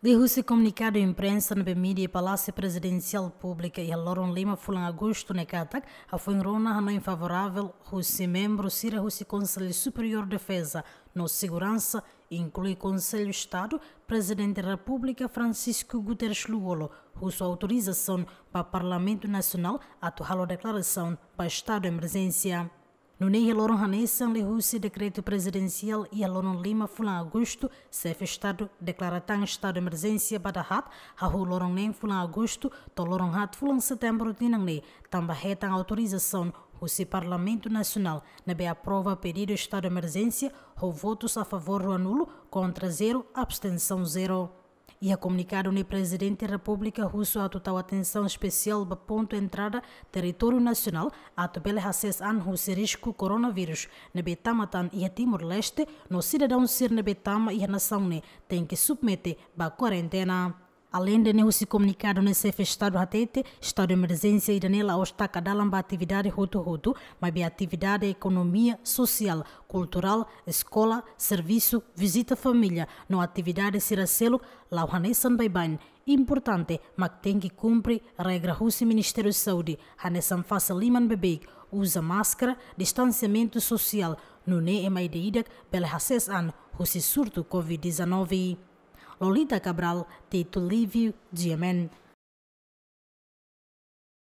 De se comunicado à imprensa na Bemídia Palácio Presidencial Pública e a Loron Lima fulan agosto na Catak, a Fuenrona não infavorável, Russi membro, Cira Russi Conselho Superior de Defesa, no Segurança, inclui Conselho Estado, Presidente da República Francisco Guterres Luolo, Russo autorização para Parlamento Nacional, atual declaração para Estado de Emergência. No Nunei Loron Hanessa lehuse decreto presidencial e Loron Lima fulan agosto, chefe Estado declaratan estado de emergência badahat, hahu Loron Nem fulan agosto, to Loron Hat fulan setembro dinangne, tamba retan autorização o Parlamento Nacional nabe aprova pedido de estado de emergência, ou votos a favor ou anulo, contra zero, abstenção zero e a comunicar o Presidente da República Russo a total atenção especial para ponto entrada território nacional a topele acesso an risco coronavírus na Betamatan e a Timor-Leste no cidadão ser na Betama e a nação ne tem que submeter para quarentena. Além de não se comunicar no CF Estado Ratete, estado de emergência e danela ostaca dalamba atividade roto roto, mas bem atividade é economia, social, cultural, escola, serviço, visita família, não atividade siracelo, lauhanesan baibain. Importante, mas tem que cumprir regra russa Ministério da Saúde, hanesan faça liman bebê, usa máscara, distanciamento social, não é mais de pela 6 anos, o surto Covid-19. Lolita Cabral, Tito Livio, Diamant,